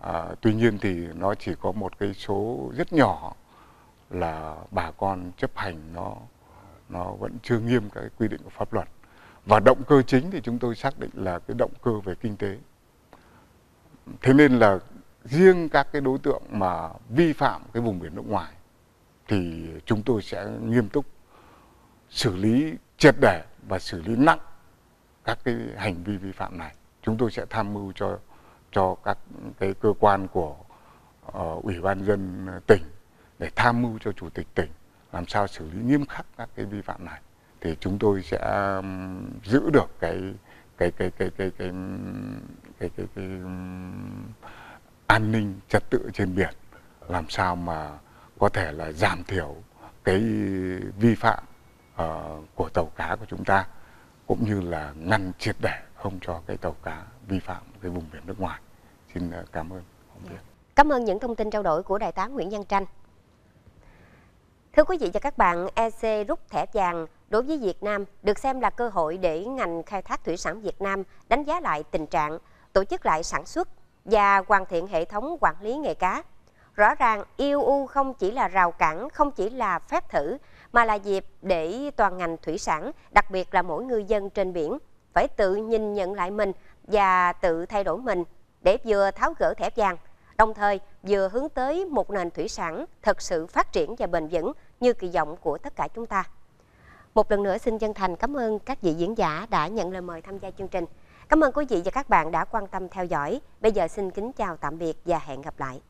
À, tuy nhiên thì nó chỉ có một cái số rất nhỏ là bà con chấp hành nó nó vẫn chưa nghiêm cái quy định của pháp luật. Và động cơ chính thì chúng tôi xác định là cái động cơ về kinh tế. Thế nên là riêng các cái đối tượng mà vi phạm cái vùng biển nước ngoài thì chúng tôi sẽ nghiêm túc xử lý triệt để và xử lý nặng các cái hành vi vi phạm này. Chúng tôi sẽ tham mưu cho cho các cái cơ quan của uh, ủy ban dân tỉnh để tham mưu cho chủ tịch tỉnh làm sao xử lý nghiêm khắc các cái vi phạm này thì chúng tôi sẽ giữ được cái cái cái cái cái cái cái cái, cái, an ninh trật tự trên biển làm sao mà có thể là giảm thiểu cái vi phạm Ờ, của tàu cá của chúng ta cũng như là ngăn triệt để không cho cái tàu cá vi phạm cái vùng biển nước ngoài. Xin ờ, cảm ơn ông Việt. Dạ. Cảm ơn những thông tin trao đổi của đại tá Nguyễn Văn Tranh. Thưa quý vị và các bạn, EC rút thẻ vàng đối với Việt Nam được xem là cơ hội để ngành khai thác thủy sản Việt Nam đánh giá lại tình trạng, tổ chức lại sản xuất và hoàn thiện hệ thống quản lý nghề cá. Rõ ràng, IUU không chỉ là rào cản, không chỉ là phép thử mà là dịp để toàn ngành thủy sản, đặc biệt là mỗi ngư dân trên biển, phải tự nhìn nhận lại mình và tự thay đổi mình để vừa tháo gỡ thẻ vàng, đồng thời vừa hướng tới một nền thủy sản thật sự phát triển và bền vững như kỳ vọng của tất cả chúng ta. Một lần nữa xin chân thành cảm ơn các vị diễn giả đã nhận lời mời tham gia chương trình. Cảm ơn quý vị và các bạn đã quan tâm theo dõi. Bây giờ xin kính chào tạm biệt và hẹn gặp lại.